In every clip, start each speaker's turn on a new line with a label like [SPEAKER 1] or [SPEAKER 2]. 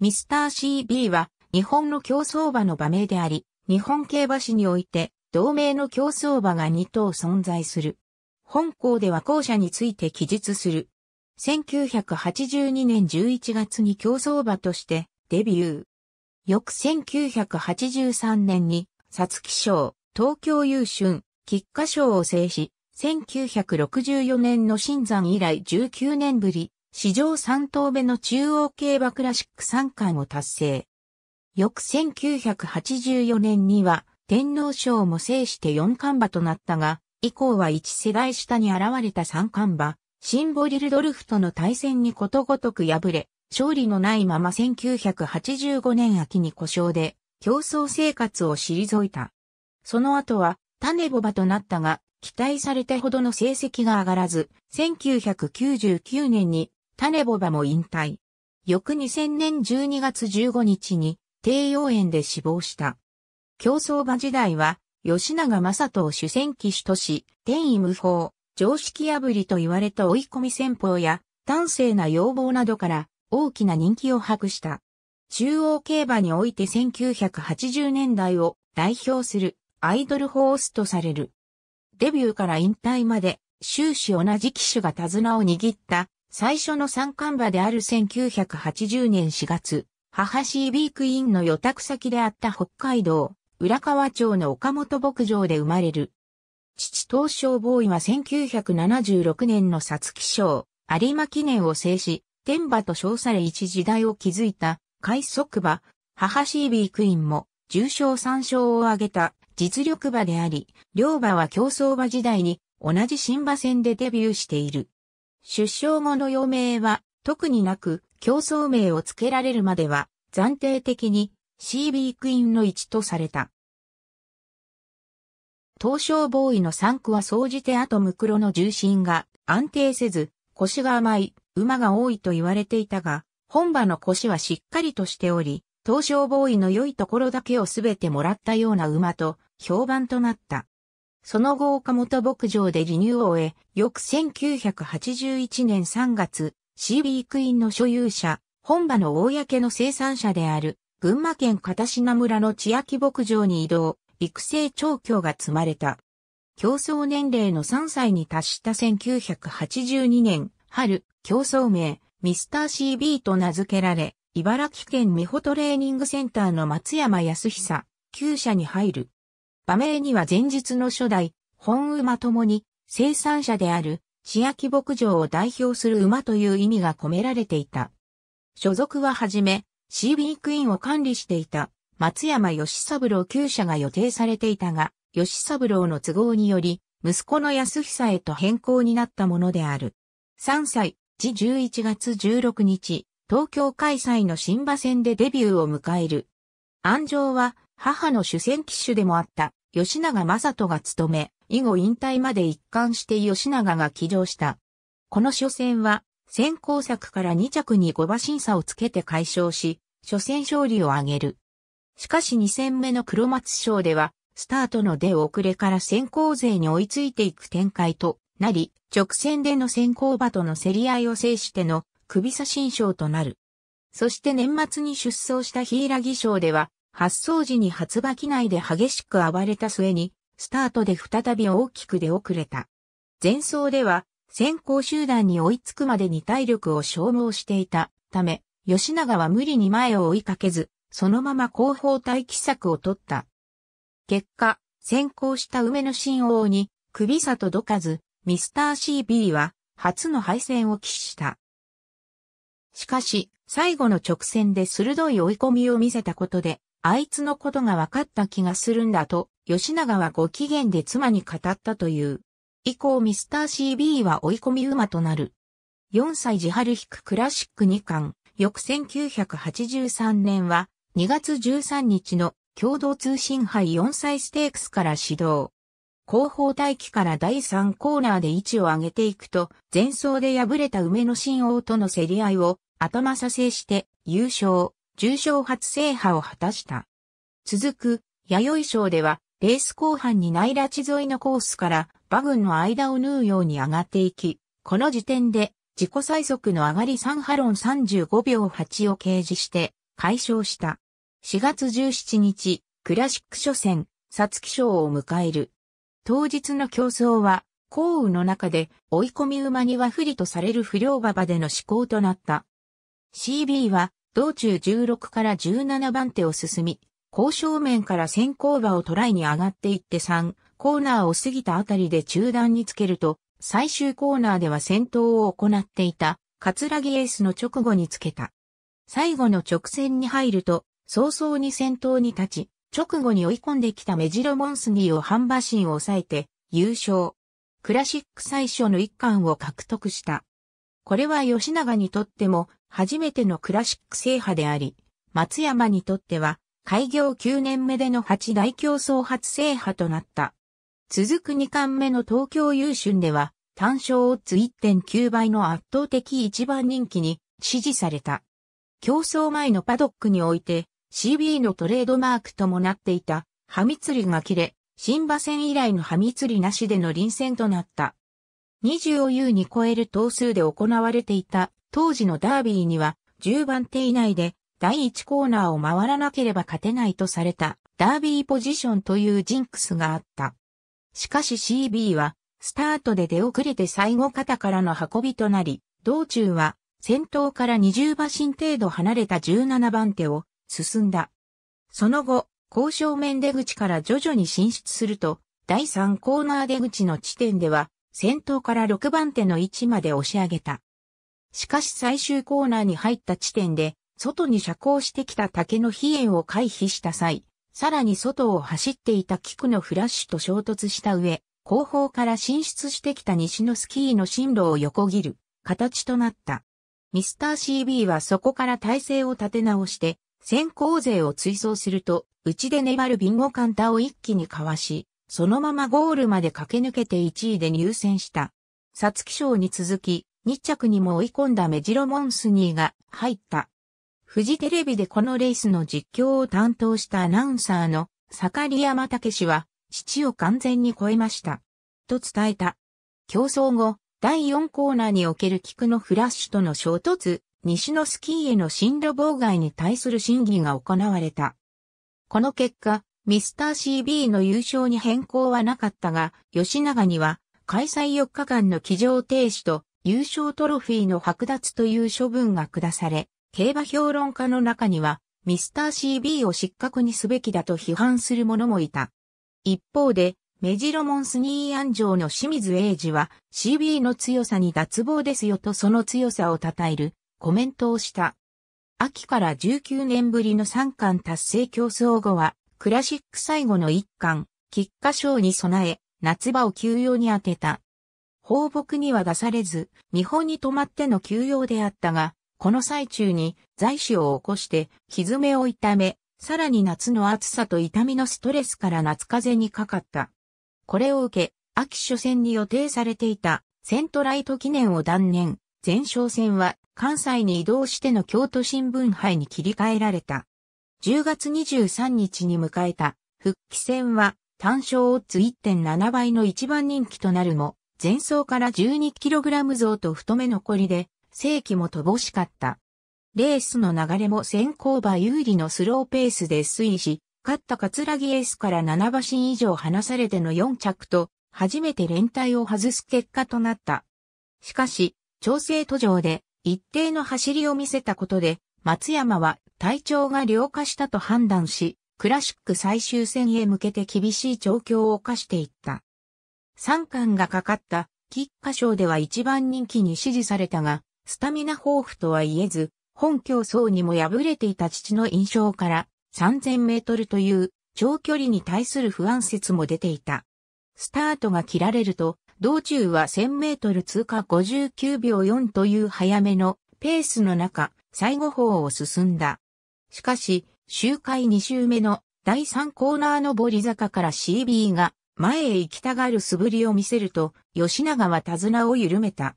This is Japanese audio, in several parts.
[SPEAKER 1] ミスター CB は日本の競争馬の馬名であり、日本競馬史において同名の競争馬が2頭存在する。本校では校舎について記述する。1982年11月に競争馬としてデビュー。翌1983年に、皐月賞、東京優春、菊花賞を制し、1964年の新山以来19年ぶり、史上3頭目の中央競馬クラシック3冠を達成。翌1984年には天皇賞も制して4冠馬となったが、以降は1世代下に現れた3冠馬、シンボリルドルフとの対戦にことごとく敗れ、勝利のないまま1985年秋に故障で競争生活を退いた。その後は種ボバとなったが、期待されたほどの成績が上がらず、1999年にタネボバも引退。翌2000年12月15日に、低用園で死亡した。競争馬時代は、吉永正人主戦騎手とし、天意無法、常識破りと言われた追い込み戦法や、端正な要望などから大きな人気を博した。中央競馬において1980年代を代表するアイドルホースとされる。デビューから引退まで終始同じ機種が手綱を握った最初の三冠馬である1980年4月、母シービークインの予託先であった北海道、浦河町の岡本牧場で生まれる。父東証ボーイは1976年の皐月賞、有馬記念を制し、天馬と称され一時代を築いた、快速馬、母シービークインも、重賞3勝を挙げた実力馬であり、両馬は競争馬時代に同じ新馬戦でデビューしている。出生後の余命は特になく競争名を付けられるまでは暫定的に CB クイーンの1とされた。東証ボーイの3区は総じてアトムクロの重心が安定せず腰が甘い馬が多いと言われていたが、本場の腰はしっかりとしており、東証ボーイの良いところだけをすべてもらったような馬と評判となった。その後岡本牧場で離乳を終え、翌1981年3月、CB クイーンの所有者、本場の公の生産者である、群馬県片品村の千秋牧場に移動、育成調教が積まれた。競争年齢の3歳に達した1982年、春、競争名、ミスター CB と名付けられ、茨城県美穂トレーニングセンターの松山康久、旧社に入る。馬名には前述の初代、本馬ともに生産者である千秋牧場を代表する馬という意味が込められていた。所属ははじめ、シービークイーンを管理していた松山義三郎旧社が予定されていたが、義三郎の都合により、息子の安久へと変更になったものである。3歳、時11月16日、東京開催の新馬戦でデビューを迎える。安城は、母の主戦騎手でもあった吉永正人が務め、以後引退まで一貫して吉永が騎乗した。この初戦は、先行策から2着に5馬審査をつけて解消し、初戦勝利を挙げる。しかし2戦目の黒松賞では、スタートの出遅れから先行勢に追いついていく展開となり、直線での先行馬との競り合いを制しての首差審賞となる。そして年末に出走したヒイラギ賞では、発送時に発馬機内で激しく暴れた末に、スタートで再び大きく出遅れた。前走では、先行集団に追いつくまでに体力を消耗していたため、吉永は無理に前を追いかけず、そのまま後方待機策を取った。結果、先行した梅の新王に、首里どかず、ミスター CB は、初の敗戦を喫した。しかし、最後の直線で鋭い追い込みを見せたことで、あいつのことが分かった気がするんだと、吉永はご機嫌で妻に語ったという。以降ミスター CB は追い込み馬となる。4歳自春引くクラシック2巻、翌1983年は2月13日の共同通信杯4歳ステークスから始動。後方待機から第3コーナーで位置を上げていくと、前走で敗れた梅野新王との競り合いを頭させして優勝。重賞初制覇を果たした。続く、弥生賞では、レース後半に内拉地沿いのコースから馬群の間を縫うように上がっていき、この時点で自己最速の上がり3ハロン35秒8を掲示して解消した。4月17日、クラシック初戦、サツキ賞を迎える。当日の競争は、降雨の中で追い込み馬には不利とされる不良馬場での試行となった。CB は道中16から17番手を進み、交渉面から先行馬をトライに上がっていって3、コーナーを過ぎたあたりで中断につけると、最終コーナーでは戦闘を行っていた、カツラギエースの直後につけた。最後の直線に入ると、早々に先頭に立ち、直後に追い込んできたメジロモンスニーを半馬身を抑えて、優勝。クラシック最初の一冠を獲得した。これは吉永にとっても初めてのクラシック制覇であり、松山にとっては、開業9年目での8大競争初制覇となった。続く2巻目の東京優春では、単勝オッズ1.9倍の圧倒的一番人気に支持された。競争前のパドックにおいて、CB のトレードマークともなっていた、ハミ釣りが切れ、新馬戦以来のハミ釣りなしでの臨戦となった。20を優に超える頭数で行われていた当時のダービーには10番手以内で第1コーナーを回らなければ勝てないとされたダービーポジションというジンクスがあった。しかし CB はスタートで出遅れて最後方からの運びとなり、道中は先頭から20馬身程度離れた17番手を進んだ。その後、交渉面出口から徐々に進出すると、第3コーナー出口の地点では、先頭から6番手の位置まで押し上げた。しかし最終コーナーに入った地点で、外に遮光してきた竹の飛炎を回避した際、さらに外を走っていた菊のフラッシュと衝突した上、後方から進出してきた西のスキーの進路を横切る形となった。ミスター CB はそこから体勢を立て直して、先行勢を追走すると、内で粘るビンゴカンタを一気にかわし、そのままゴールまで駆け抜けて1位で入選した。ツキ賞に続き、2着にも追い込んだメジロ・モンスニーが入った。富士テレビでこのレースの実況を担当したアナウンサーの坂里山武氏は、父を完全に超えました。と伝えた。競争後、第4コーナーにおける菊のフラッシュとの衝突、西のスキーへの進路妨害に対する審議が行われた。この結果、ミスター CB の優勝に変更はなかったが、吉永には開催4日間の騎乗停止と優勝トロフィーの剥奪という処分が下され、競馬評論家の中には、ミスター CB を失格にすべきだと批判する者もいた。一方で、メジロモンスニー安城の清水英二は CB の強さに脱帽ですよとその強さを称えるコメントをした。秋から19年ぶりの3冠達成競争後はクラシック最後の1冠、菊花賞に備え夏場を休養に当てた。放牧には出されず、見本に泊まっての休養であったが、この最中に在死を起こして、蹄を痛め、さらに夏の暑さと痛みのストレスから夏風邪にかかった。これを受け、秋初戦に予定されていたセントライト記念を断念、前哨戦は関西に移動しての京都新聞杯に切り替えられた。10月23日に迎えた復帰戦は単勝オッズ1.7倍の一番人気となるも、前走から 12kg 増と太め残りで、正規も乏しかった。レースの流れも先行馬有利のスローペースで推移し、勝ったラギエースから7馬身以上離されての4着と、初めて連帯を外す結果となった。しかし、調整途上で一定の走りを見せたことで、松山は体調が良化したと判断し、クラシック最終戦へ向けて厳しい状況を課していった。三冠がかかった菊花賞では一番人気に支持されたが、スタミナ豊富とは言えず、本競争にも敗れていた父の印象から3000メートルという長距離に対する不安説も出ていた。スタートが切られると、道中は1000メートル通過59秒4という早めのペースの中、最後方を進んだ。しかし、周回2周目の第3コーナー上り坂から CB が前へ行きたがる素振りを見せると、吉永は手綱を緩めた。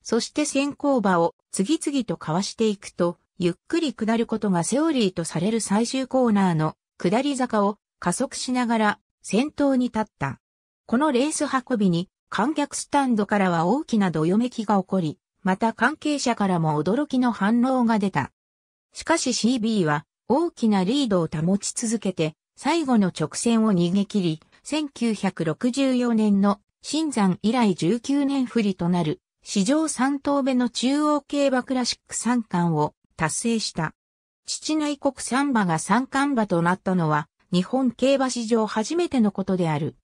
[SPEAKER 1] そして先行馬を次々と交わしていくと、ゆっくり下ることがセオリーとされる最終コーナーの下り坂を加速しながら先頭に立った。このレース運びに観客スタンドからは大きなどよめきが起こり、また関係者からも驚きの反応が出た。しかし CB は大きなリードを保ち続けて最後の直線を逃げ切り、1964年の新山以来19年振りとなる、史上3頭目の中央競馬クラシック三冠を達成した。父内国三馬が三冠馬となったのは、日本競馬史上初めてのことである。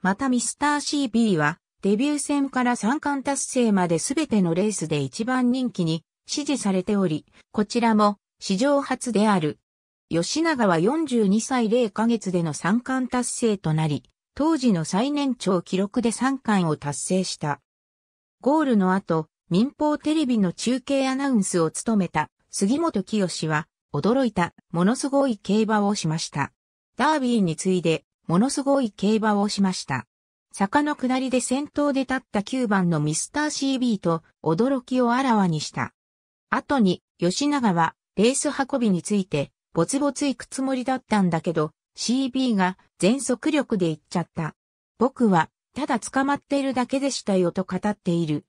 [SPEAKER 1] またミスター CB は、デビュー戦から三冠達成まで全てのレースで一番人気に支持されており、こちらも史上初である吉永は42歳0ヶ月での三冠達成となり、当時の最年長記録で三冠を達成した。ゴールの後、民放テレビの中継アナウンスを務めた杉本清は、驚いた、ものすごい競馬をしました。ダービーに次いで、ものすごい競馬をしました。坂の下りで先頭で立った9番のミスター CB と驚きをあらわにした。後に、吉永はレース運びについてぼつぼつ行くつもりだったんだけど、CB が全速力で行っちゃった。僕は、ただ捕まっているだけでしたよと語っている。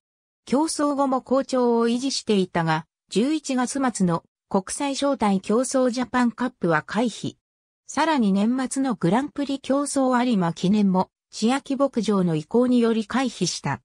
[SPEAKER 1] 競争後も好調を維持していたが、11月末の国際招待競争ジャパンカップは回避。さらに年末のグランプリ競争有馬記念も、千秋牧場の意向により回避した。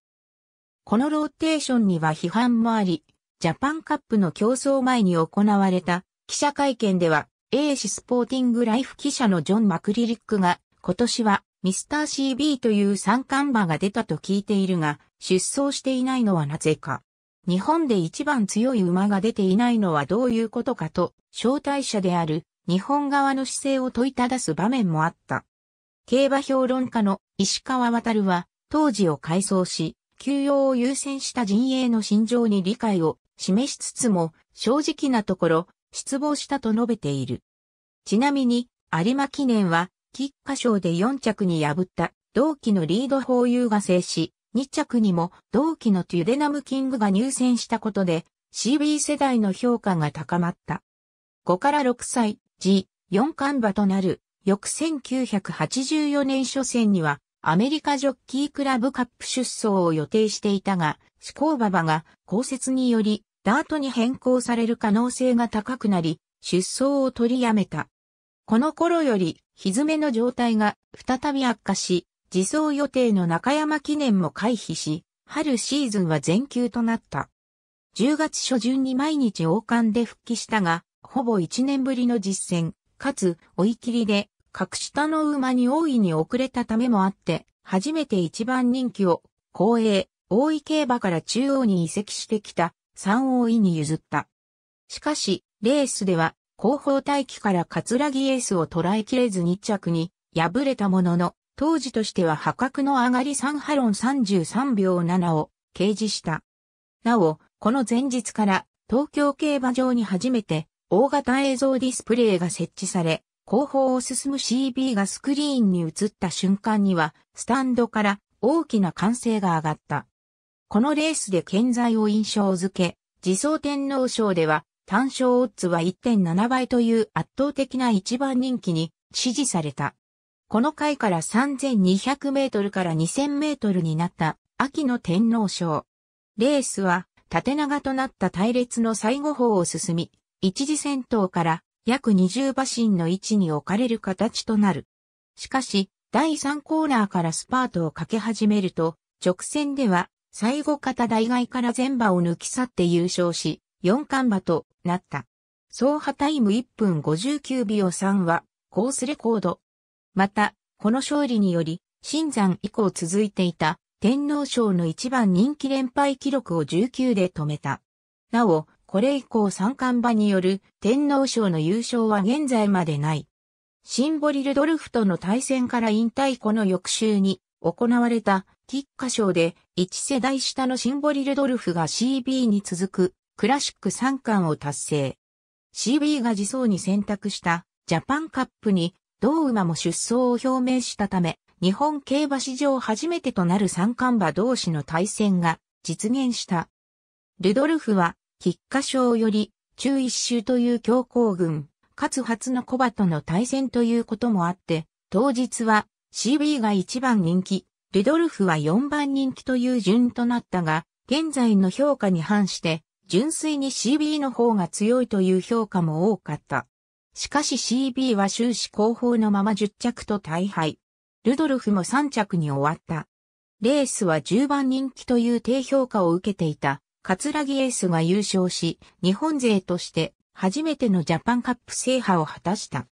[SPEAKER 1] このローテーションには批判もあり、ジャパンカップの競争前に行われた記者会見では、A 氏スポーティングライフ記者のジョン・マクリリックが、今年はミスター CB という三冠馬が出たと聞いているが、出走していないのはなぜか。日本で一番強い馬が出ていないのはどういうことかと、招待者である日本側の姿勢を問いただす場面もあった。競馬評論家の石川渡は、当時を改装し、休養を優先した陣営の心情に理解を示しつつも、正直なところ、失望したと述べている。ちなみに、有馬記念は、菊花賞で4着に破った同期のリードホーユーが制し、2着にも同期のトゥデナムキングが入選したことで、CB 世代の評価が高まった。5から6歳、G、4冠馬となる、翌1984年初戦には、アメリカジョッキークラブカップ出走を予定していたが、思考馬場が降雪によりダートに変更される可能性が高くなり、出走を取りやめた。この頃より、ひずめの状態が再び悪化し、自走予定の中山記念も回避し、春シーズンは全休となった。10月初旬に毎日王冠で復帰したが、ほぼ1年ぶりの実戦、かつ追い切りで、格下の馬に大いに遅れたためもあって、初めて一番人気を、公営、大井競馬から中央に移籍してきた、3王位に譲った。しかし、レースでは、後方待機からラギエースを捉えきれず日着に敗れたものの、当時としては破格の上がり3ハロン33秒7を掲示した。なお、この前日から東京競馬場に初めて大型映像ディスプレイが設置され、後方を進む CB がスクリーンに映った瞬間には、スタンドから大きな歓声が上がった。このレースで健在を印象づけ、自走天皇賞では単勝オッズは1.7倍という圧倒的な一番人気に支持された。この回から3200メートルから2000メートルになった秋の天皇賞。レースは縦長となった隊列の最後方を進み、一時戦闘から約20馬身の位置に置かれる形となる。しかし、第3コーナーからスパートをかけ始めると、直線では最後方大外から全馬を抜き去って優勝し、四冠馬となった。総破タイム1分59秒3は、コースレコード。また、この勝利により、新山以降続いていた天皇賞の一番人気連敗記録を19で止めた。なお、これ以降三冠馬による天皇賞の優勝は現在までない。シンボリルドルフとの対戦から引退この翌週に行われた菊花賞で1世代下のシンボリルドルフが CB に続くクラシック3冠を達成。CB が自走に選択したジャパンカップに同馬も出走を表明したため、日本競馬史上初めてとなる三冠馬同士の対戦が実現した。ルドルフは、菊花賞より、中一周という強行軍、かつ初の小馬との対戦ということもあって、当日は CB が1番人気、ルドルフは4番人気という順となったが、現在の評価に反して、純粋に CB の方が強いという評価も多かった。しかし CB は終始後方のまま10着と大敗。ルドルフも3着に終わった。レースは10番人気という低評価を受けていた、カツラギエースが優勝し、日本勢として初めてのジャパンカップ制覇を果たした。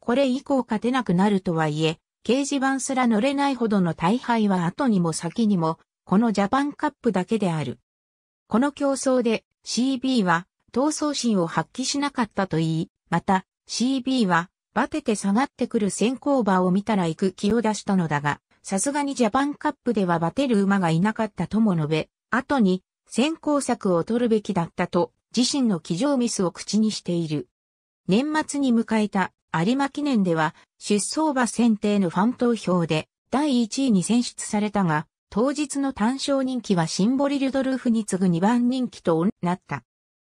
[SPEAKER 1] これ以降勝てなくなるとはいえ、掲示板すら乗れないほどの大敗は後にも先にも、このジャパンカップだけである。この競争で CB は闘争心を発揮しなかったと言い、また CB はバテて下がってくる先行馬を見たら行く気を出したのだが、さすがにジャパンカップではバテる馬がいなかったとも述べ、後に先行策を取るべきだったと自身の騎乗ミスを口にしている。年末に迎えた有馬記念では、出走馬選定のファン投票で、第1位に選出されたが、当日の単勝人気はシンボリルドルフに次ぐ2番人気となった。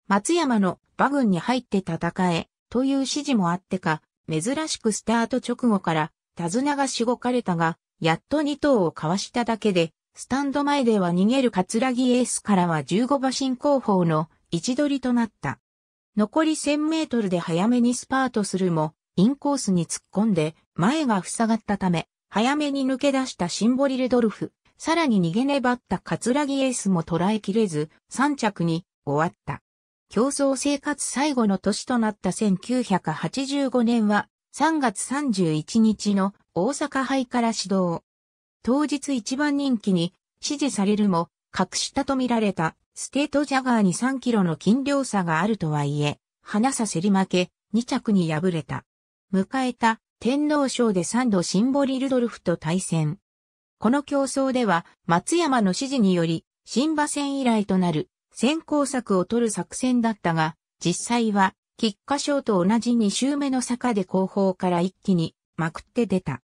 [SPEAKER 1] 松山の馬群に入って戦え、という指示もあってか、珍しくスタート直後から、手綱がしごかれたが、やっと2頭をかわしただけで、スタンド前では逃げる桂木エースからは15馬身後方の位置取りとなった。残り1000メートルで早めにスパートするも、インコースに突っ込んで、前が塞がったため、早めに抜け出したシンボリルドルフ。さらに逃げ粘ったカツラギエースも捉えきれず、3着に終わった。競争生活最後の年となった1985年は、3月31日の大阪杯から始動。当日一番人気に支持されるも、隠したと見られたステートジャガーに3キロの斤量差があるとはいえ、花させり負け、2着に敗れた。迎えた天皇賞で3度シンボリルドルフと対戦。この競争では松山の指示により、新馬戦以来となる先行策を取る作戦だったが、実際は菊花賞と同じ2周目の坂で後方から一気にまくって出た。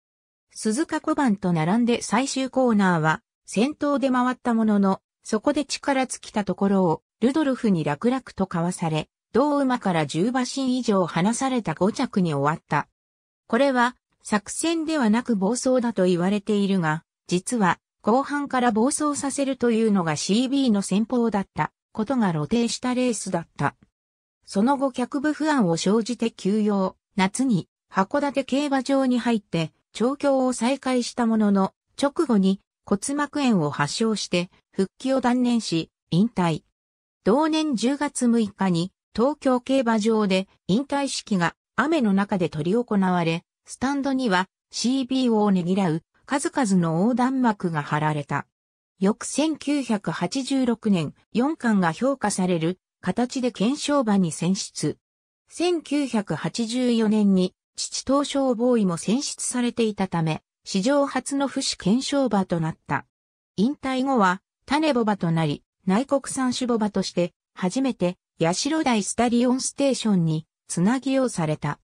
[SPEAKER 1] 鈴鹿小判と並んで最終コーナーは先頭で回ったものの、そこで力尽きたところをルドルフに楽々とかわされ、同馬から10馬身以上離された5着に終わった。これは作戦ではなく暴走だと言われているが、実は後半から暴走させるというのが CB の戦法だったことが露呈したレースだった。その後客部不安を生じて休養、夏に函館競馬場に入って調教を再開したものの、直後に骨膜炎を発症して復帰を断念し、引退。同年10月6日に東京競馬場で引退式が雨の中で執り行われ、スタンドには CBO をねぎらう数々の横断幕が張られた。翌1986年4巻が評価される形で検証馬に選出。1984年に父東証ボーイも選出されていたため、史上初の不死検証馬となった。引退後は種ボバとなり、内国産種ボバとして初めて代台スタリオンステーションにつなぎをされた。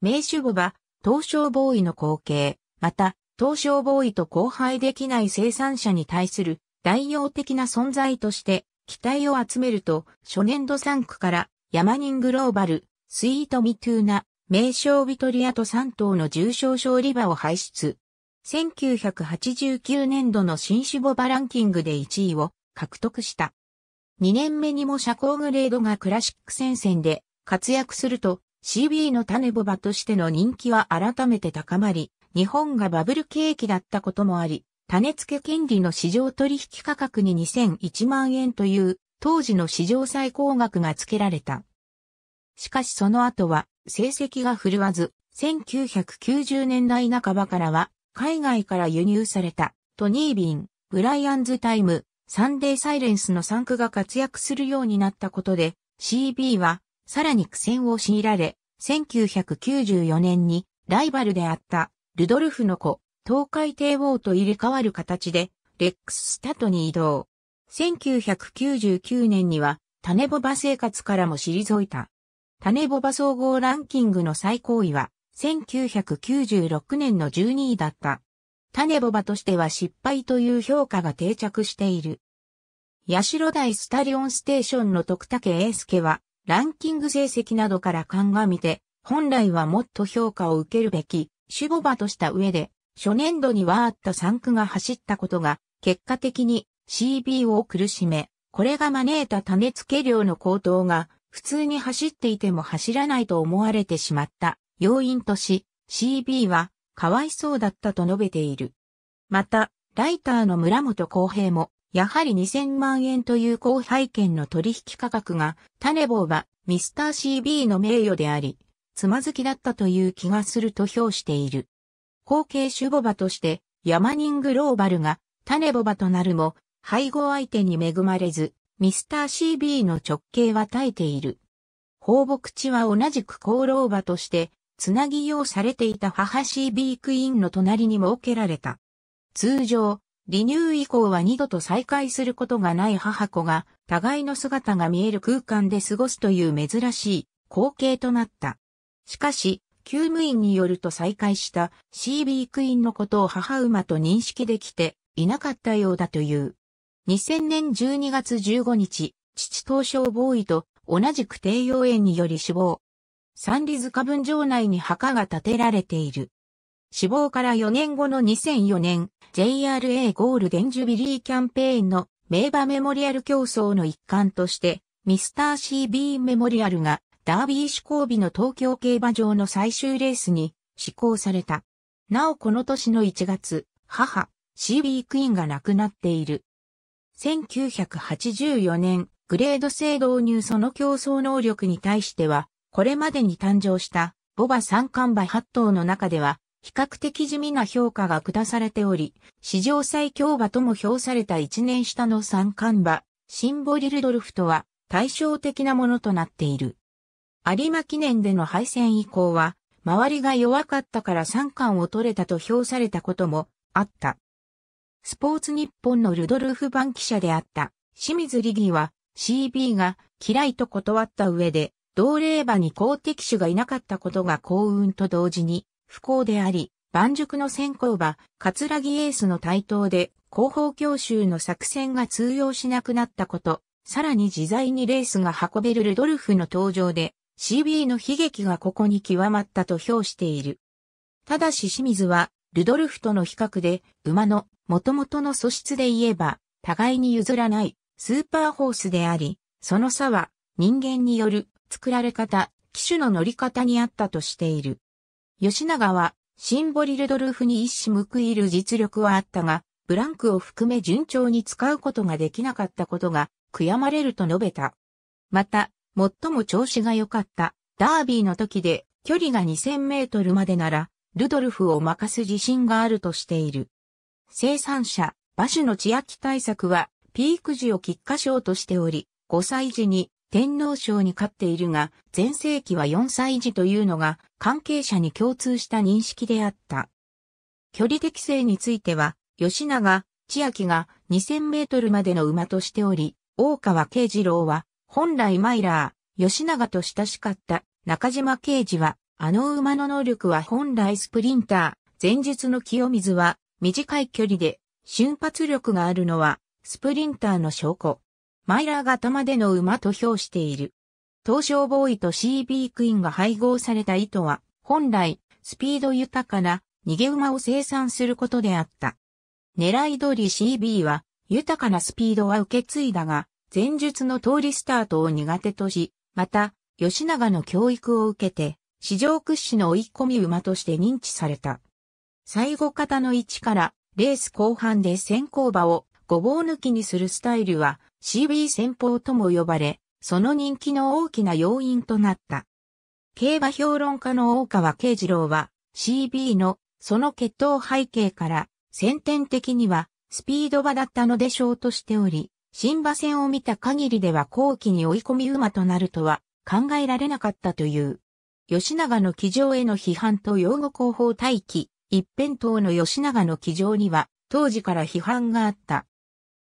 [SPEAKER 1] 名手部は、東証ボーイの後継、また、東証ボーイと交配できない生産者に対する代用的な存在として、期待を集めると、初年度3区から、ヤマニングローバル、スイートミトゥーナ、名称ビトリアと3頭の重症症リバを排出。1989年度の新種母バランキングで1位を獲得した。2年目にも社交グレードがクラシック戦線で活躍すると CB の種ボバとしての人気は改めて高まり、日本がバブル景気だったこともあり、種付け権利の市場取引価格に2001万円という当時の市場最高額が付けられた。しかしその後は成績が振るわず、1990年代半ばからは海外から輸入されたトニービン、ブライアンズタイム、サンデーサイレンスの産区が活躍するようになったことで、CB はさらに苦戦を強いられ、1994年にライバルであったルドルフの子、東海帝王と入れ替わる形で、レックススタトに移動。1999年には、種ボバ生活からも退いた。種ボバ総合ランキングの最高位は、1996年の12位だった。種ボバとしては失敗という評価が定着している。代台スタリオンステーションの徳武英介は、ランキング成績などから鑑みて、本来はもっと評価を受けるべき、守護馬とした上で、初年度にはあった3区が走ったことが、結果的に CB を苦しめ、これが招いた種付け量の高騰が、普通に走っていても走らないと思われてしまった要因とし、CB はかわいそうだったと述べている。また、ライターの村本公平も、やはり2000万円という後輩券の取引価格が、種ネボはミスター CB の名誉であり、つまずきだったという気がすると評している。後継種母場として、ヤマニングローバルが種ネボバとなるも、配合相手に恵まれず、ミスター CB の直径は耐えている。放牧地は同じく功労場として、つなぎ用されていた母 CB クイーンの隣に設けられた。通常、離乳以降は二度と再会することがない母子が、互いの姿が見える空間で過ごすという珍しい光景となった。しかし、救務員によると再会した CB クイーンのことを母馬と認識できていなかったようだという。2000年12月15日、父東証ボーイと同じく低用炎により死亡。三里塚分場内に墓が建てられている。死亡から4年後の2004年、JRA ゴールデンジュビリーキャンペーンの名馬メモリアル競争の一環として、ミスター CB メモリアルがダービー施行日の東京競馬場の最終レースに施行された。なおこの年の1月、母、CB クイーンが亡くなっている。1984年、グレード制導入その競争能力に対しては、これまでに誕生した、ボバ三冠馬8頭の中では、比較的地味な評価が下されており、史上最強馬とも評された一年下の三冠馬、シンボリルドルフとは対照的なものとなっている。有馬記念での敗戦以降は、周りが弱かったから三冠を取れたと評されたこともあった。スポーツ日本のルドルフ版記者であった清水理義は CB が嫌いと断った上で同霊馬に公的手がいなかったことが幸運と同時に不幸であり、万熟の先行馬、葛城エースの台頭で、後方教習の作戦が通用しなくなったこと、さらに自在にレースが運べるルドルフの登場で、CB の悲劇がここに極まったと評している。ただし清水は、ルドルフとの比較で、馬の元々の素質で言えば、互いに譲らないスーパーホースであり、その差は人間による作られ方、機種の乗り方にあったとしている。吉永は、シンボリルドルフに一矢報いる実力はあったが、ブランクを含め順調に使うことができなかったことが悔やまれると述べた。また、最も調子が良かったダービーの時で距離が2000メートルまでなら、ルドルフを任す自信があるとしている。生産者、馬種の血圧対策は、ピーク時を喫下賞としており、5歳時に天皇賞に勝っているが、前世紀は4歳児というのが関係者に共通した認識であった。距離適正については、吉永、千秋が2000メートルまでの馬としており、大川慶次郎は、本来マイラー、吉永と親しかった中島慶次は、あの馬の能力は本来スプリンター、前述の清水は短い距離で瞬発力があるのはスプリンターの証拠。マイラー型までの馬と評している。東証ボーイと CB クイーンが配合された意図は、本来、スピード豊かな逃げ馬を生産することであった。狙い通り CB は、豊かなスピードは受け継いだが、前述の通りスタートを苦手とし、また、吉永の教育を受けて、市場屈指の追い込み馬として認知された。最後方の位置から、レース後半で先行馬をごぼう抜きにするスタイルは、CB 戦法とも呼ばれ、その人気の大きな要因となった。競馬評論家の大川慶次郎は CB のその血統背景から先天的にはスピード馬だったのでしょうとしており、新馬戦を見た限りでは後期に追い込み馬となるとは考えられなかったという。吉永の騎乗への批判と擁護広報待機、一辺倒の吉永の騎乗には当時から批判があった。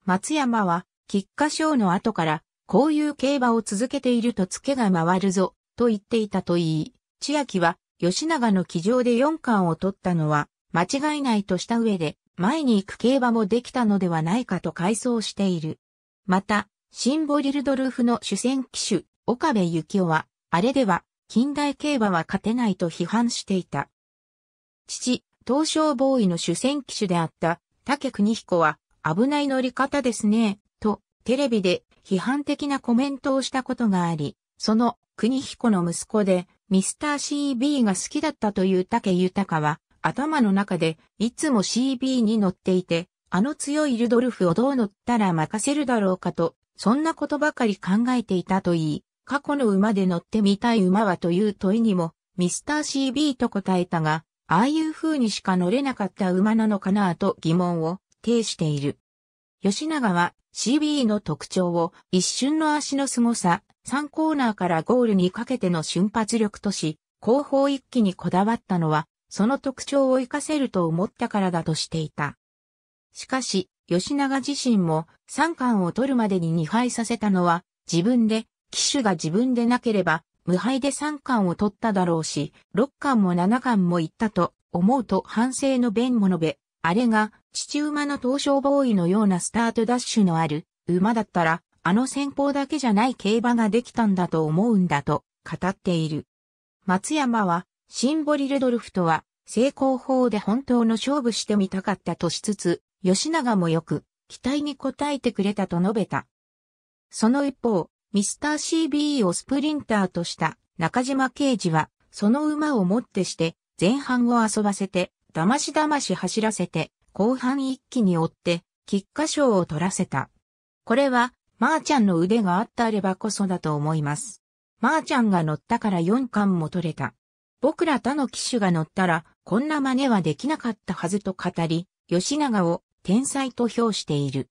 [SPEAKER 1] 松山は菊花賞の後から、こういう競馬を続けているとツケが回るぞ、と言っていたといい、千秋は、吉永の騎乗で四冠を取ったのは、間違いないとした上で、前に行く競馬もできたのではないかと回想している。また、シンボリルドルフの主戦騎手、岡部幸男は、あれでは、近代競馬は勝てないと批判していた。父、東証ボーイの主戦騎手であった、竹国彦は、危ない乗り方ですね、テレビで批判的なコメントをしたことがあり、その国彦の息子でミスター CB が好きだったという竹豊は頭の中でいつも CB に乗っていて、あの強いルドルフをどう乗ったら任せるだろうかと、そんなことばかり考えていたといい、過去の馬で乗ってみたい馬はという問いにも、ミスター CB と答えたが、ああいう風にしか乗れなかった馬なのかなぁと疑問を呈している。吉永は CB の特徴を一瞬の足の凄さ、3コーナーからゴールにかけての瞬発力とし、後方一気にこだわったのは、その特徴を活かせると思ったからだとしていた。しかし、吉永自身も三冠を取るまでに2敗させたのは自分で、騎手が自分でなければ無敗で三冠を取っただろうし、六冠も七冠もいったと思うと反省の弁も述べ、あれが父馬の東証ボーイのようなスタートダッシュのある馬だったら、あの戦法だけじゃない競馬ができたんだと思うんだと語っている。松山は、シンボリレドルフとは、成功法で本当の勝負してみたかったとしつつ、吉永もよく、期待に応えてくれたと述べた。その一方、ミスター CB e をスプリンターとした中島刑事は、その馬をもってして、前半を遊ばせて、だましだまし走らせて、後半一気に追って、菊花賞を取らせた。これは、まー、あ、ちゃんの腕があったあればこそだと思います。まー、あ、ちゃんが乗ったから4巻も取れた。僕ら他の騎手が乗ったら、こんな真似はできなかったはずと語り、吉永を天才と評している。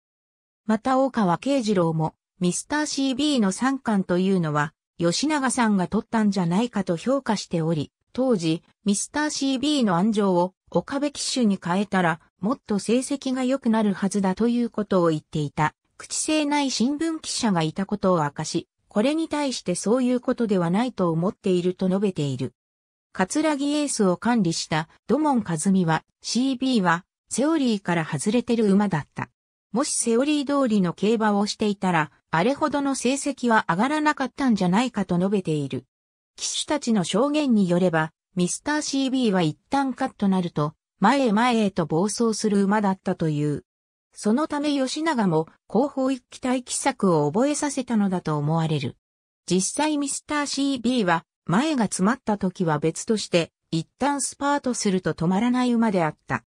[SPEAKER 1] また大川慶次郎も、ミスター CB の3巻というのは、吉永さんが取ったんじゃないかと評価しており、当時、ミスター CB の安城を岡部騎手に変えたら、もっと成績が良くなるはずだということを言っていた、口性ない新聞記者がいたことを明かし、これに対してそういうことではないと思っていると述べている。ラギエースを管理した土門和美は CB はセオリーから外れてる馬だった。もしセオリー通りの競馬をしていたら、あれほどの成績は上がらなかったんじゃないかと述べている。騎手たちの証言によれば、ミスター CB は一旦カットなると、前へ前へと暴走する馬だったという。そのため吉永も後方一期待奇策を覚えさせたのだと思われる。実際ミスター CB は前が詰まった時は別として一旦スパートすると止まらない馬であった。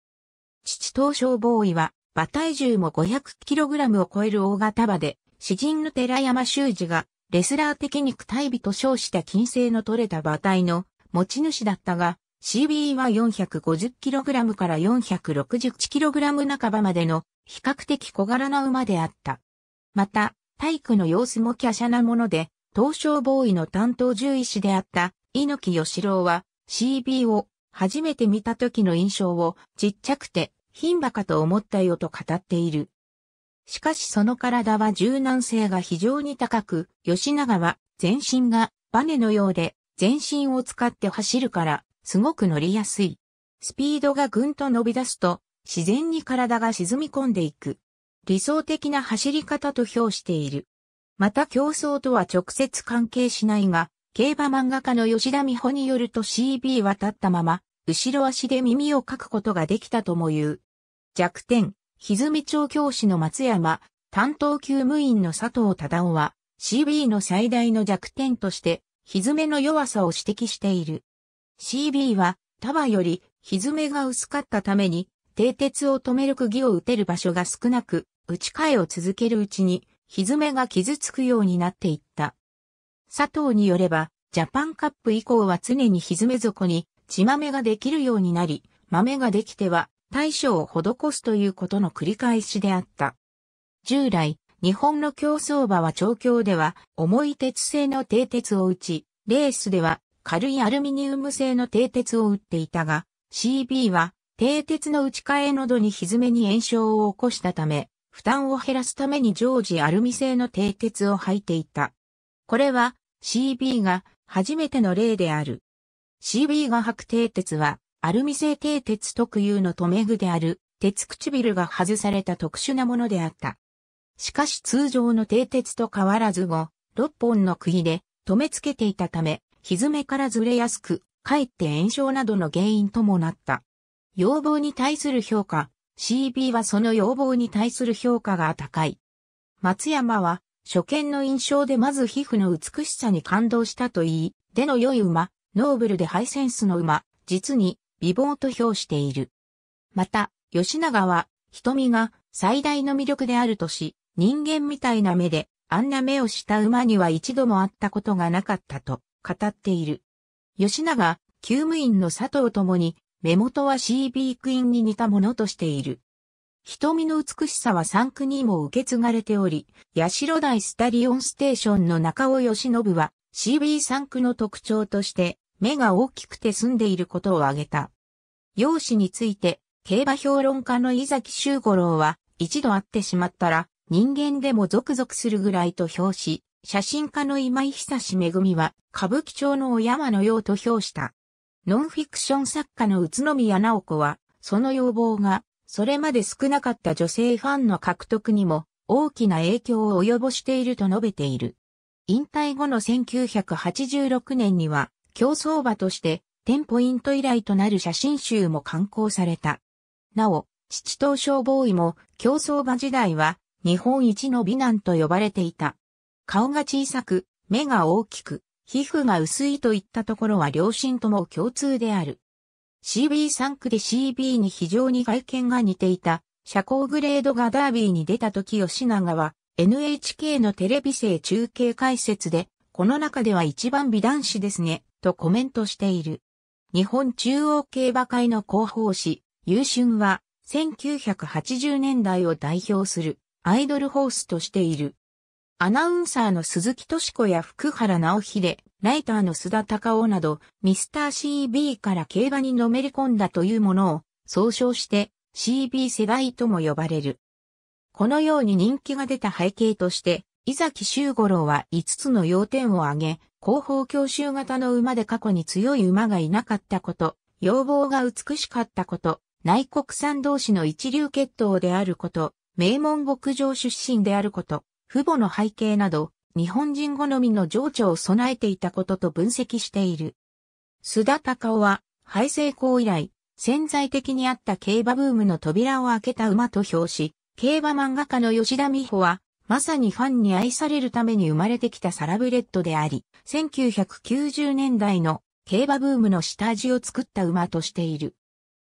[SPEAKER 1] 父東証ボーイは馬体重も 500kg を超える大型馬で詩人の寺山修司がレスラー的肉体美と称した金星の取れた馬体の持ち主だったが CB は 450kg から 461kg 半ばまでの比較的小柄な馬であった。また、体育の様子も華奢なもので、東証ボーイの担当獣医師であった猪木義郎は CB を初めて見た時の印象をちっちゃくて貧馬かと思ったよと語っている。しかしその体は柔軟性が非常に高く、吉永は全身がバネのようで全身を使って走るからすごく乗りやすい。スピードがぐんと伸び出すと、自然に体が沈み込んでいく。理想的な走り方と評している。また競争とは直接関係しないが、競馬漫画家の吉田美穂によると CB は立ったまま、後ろ足で耳をかくことができたとも言う。弱点、歪み調教師の松山、担当級務員の佐藤忠夫は、CB の最大の弱点として、歪めの弱さを指摘している。CB は束よりひずめが薄かったために、蹄鉄を止める釘を打てる場所が少なく、打ち替えを続けるうちに、ひずめが傷つくようになっていった。佐藤によれば、ジャパンカップ以降は常にひずめ底に、血豆ができるようになり、豆ができては、対処を施すということの繰り返しであった。従来、日本の競争馬は調教では、重い鉄製の蹄鉄を打ち、レースでは軽いアルミニウム製の蹄鉄を打っていたが、CB は、蹄鉄の打ち替え喉に歪めに炎症を起こしたため、負担を減らすために常時アルミ製の蹄鉄を履いていた。これは CB が初めての例である。CB が履く蹄鉄は、アルミ製蹄鉄特有の留め具である、鉄唇が外された特殊なものであった。しかし通常の蹄鉄と変わらず後、6本の釘で留め付けていたため、蹄からずれやすく、かえって炎症などの原因ともなった。要望に対する評価、CB はその要望に対する評価が高い。松山は、初見の印象でまず皮膚の美しさに感動したと言い、での良い馬、ノーブルでハイセンスの馬、実に美貌と評している。また、吉永は、瞳が最大の魅力であるとし、人間みたいな目で、あんな目をした馬には一度も会ったことがなかったと。語っている。吉永、厩務員の佐藤ともに、目元は CB クイーンに似たものとしている。瞳の美しさは三区にも受け継がれており、八代台スタリオンステーションの中尾義信は CB 三区の特徴として目が大きくて澄んでいることを挙げた。容姿について競馬評論家の伊崎修五郎は一度会ってしまったら人間でもゾクゾクするぐらいと評し、写真家の今井久志みは、歌舞伎町のお山のようと評した。ノンフィクション作家の宇都宮直子は、その要望が、それまで少なかった女性ファンの獲得にも、大きな影響を及ぼしていると述べている。引退後の1986年には、競争馬として、テンポイント以来となる写真集も刊行された。なお、父と消防医も競争馬時代は日本一の美男と呼ばれていた。顔が小さく、目が大きく、皮膚が薄いといったところは両親とも共通である。CB3 区で CB に非常に外見が似ていた、社交グレードがダービーに出た時吉永は NHK のテレビ制中継解説で、この中では一番美男子ですね、とコメントしている。日本中央競馬会の広報誌、優春は、1980年代を代表するアイドルホースとしている。アナウンサーの鈴木敏子や福原直秀、ライターの須田隆夫など、ミスター CB から競馬にのめり込んだというものを、総称して CB 世代とも呼ばれる。このように人気が出た背景として、伊崎修五郎は5つの要点を挙げ、後方教習型の馬で過去に強い馬がいなかったこと、要望が美しかったこと、内国産同士の一流血統であること、名門牧場出身であること、父母の背景など、日本人好みの情緒を備えていたことと分析している。須田隆夫は、敗成功以来、潜在的にあった競馬ブームの扉を開けた馬と表し、競馬漫画家の吉田美穂は、まさにファンに愛されるために生まれてきたサラブレッドであり、1990年代の競馬ブームの下地を作った馬としている。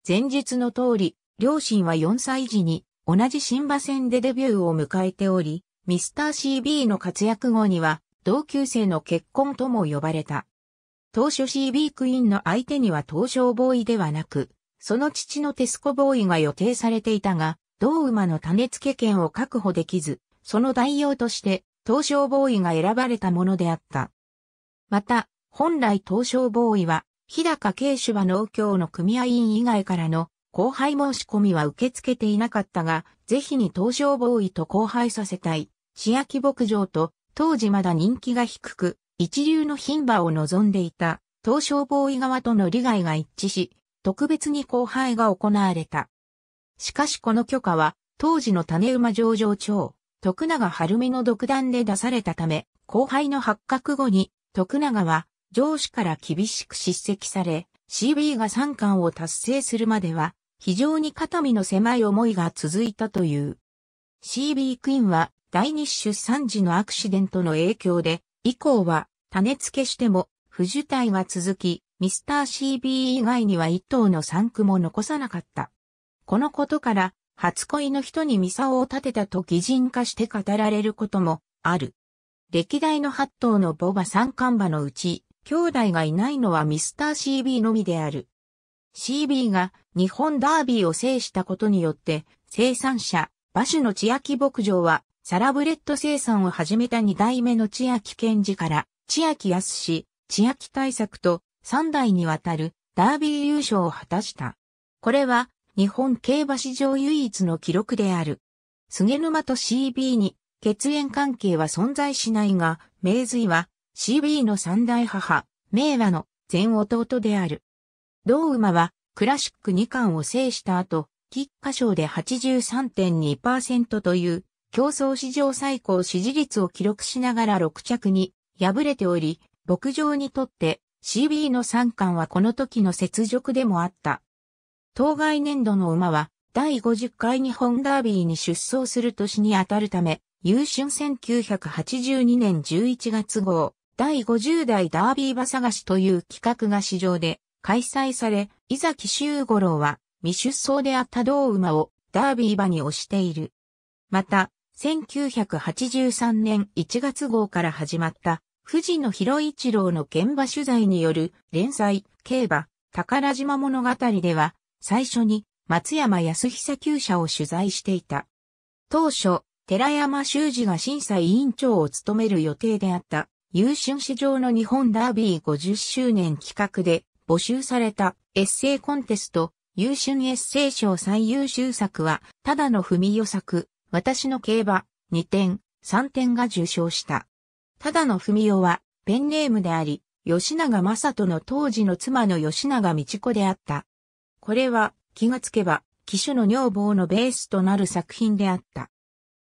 [SPEAKER 1] 前日の通り、両親は4歳時に同じ新馬戦でデビューを迎えており、ミスター CB の活躍後には、同級生の結婚とも呼ばれた。当初 CB クイーンの相手には東初ボーイではなく、その父のテスコボーイが予定されていたが、同馬の種付け権を確保できず、その代用として東初ボーイが選ばれたものであった。また、本来東初ボーイは、日高慶主は農協の組合員以外からの後輩申し込みは受け付けていなかったが、ぜひに東証ボーイと交配させたい。千秋牧場と、当時まだ人気が低く、一流の品馬を望んでいた、東証ボーイ側との利害が一致し、特別に交配が行われた。しかしこの許可は、当時の種馬上場長、徳永春美の独断で出されたため、後輩の発覚後に、徳永は、上司から厳しく叱責され、CB が3冠を達成するまでは、非常に肩身の狭い思いが続いたという。CB クイーンは第二出産時のアクシデントの影響で、以降は種付けしても不受胎が続き、ミスター CB 以外には一頭の産区も残さなかった。このことから、初恋の人にミサオを立てたと擬人化して語られることもある。歴代の8頭のボバ三冠馬のうち、兄弟がいないのはミスター CB のみである。CB が日本ダービーを制したことによって、生産者、馬種の千秋牧場は、サラブレッド生産を始めた2代目の千秋賢治から、千秋康氏、千秋対策と3代にわたるダービー優勝を果たした。これは日本競馬史上唯一の記録である。菅沼と CB に血縁関係は存在しないが、明髄は CB の三代母、明和の全弟である。同馬はクラシック2冠を制した後、菊花賞で83.2%という競争史上最高支持率を記録しながら6着に敗れており、牧場にとって CB の3冠はこの時の雪辱でもあった。当該年度の馬は第50回日本ダービーに出走する年にあたるため、優春1982年11月号、第50代ダービー馬探しという企画が市場で開催され、伊崎修五郎は未出走であった同馬をダービー馬に推している。また、1983年1月号から始まった藤野博一郎の現場取材による連載、競馬、宝島物語では、最初に松山康久厩舎を取材していた。当初、寺山修司が審査委員長を務める予定であった、優春市場の日本ダービー50周年企画で、募集されたエッセイコンテスト優秀エッセイ賞最優秀作は、ただの文代作、私の競馬、2点、3点が受賞した。ただの文代は、ペンネームであり、吉永正人の当時の妻の吉永道子であった。これは、気がつけば、騎手の女房のベースとなる作品であった。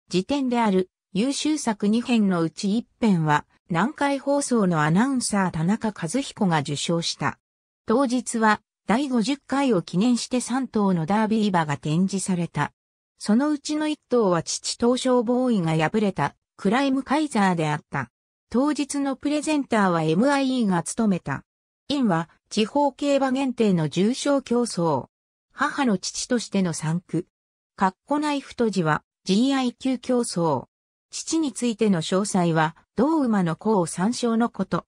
[SPEAKER 1] 時点である優秀作2編のうち1編は、南海放送のアナウンサー田中和彦が受賞した。当日は第50回を記念して3頭のダービー馬が展示された。そのうちの1頭は父東証ボーイが敗れたクライムカイザーであった。当日のプレゼンターは MIE が務めた。インは地方競馬限定の重賞競争。母の父としての産区。カッコナイフとじは GIQ 競争。父についての詳細は同馬の子を参照のこと。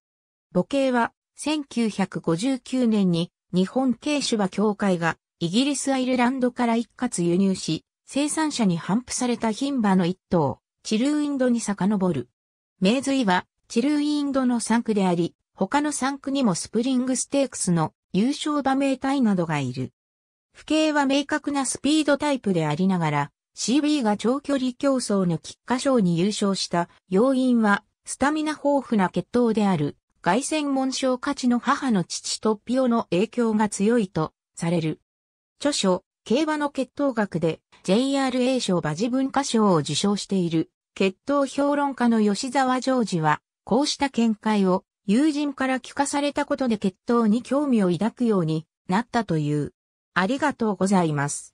[SPEAKER 1] 母系は1959年に日本軽手馬協会がイギリスアイルランドから一括輸入し、生産者に反布された品馬の一頭、チルーインドに遡る。名髄は、チルーインドの産区であり、他の産区にもスプリングステークスの優勝馬名体などがいる。不景は明確なスピードタイプでありながら、CB が長距離競争の菊花賞に優勝した要因は、スタミナ豊富な血統である凱旋門賞価値の母の父トッピオの影響が強いとされる。著書、競馬の血統学で JRA 賞馬事文化賞を受賞している血統評論家の吉沢ジョージは、こうした見解を友人から聞かされたことで血統に興味を抱くようになったという。ありがとうございます。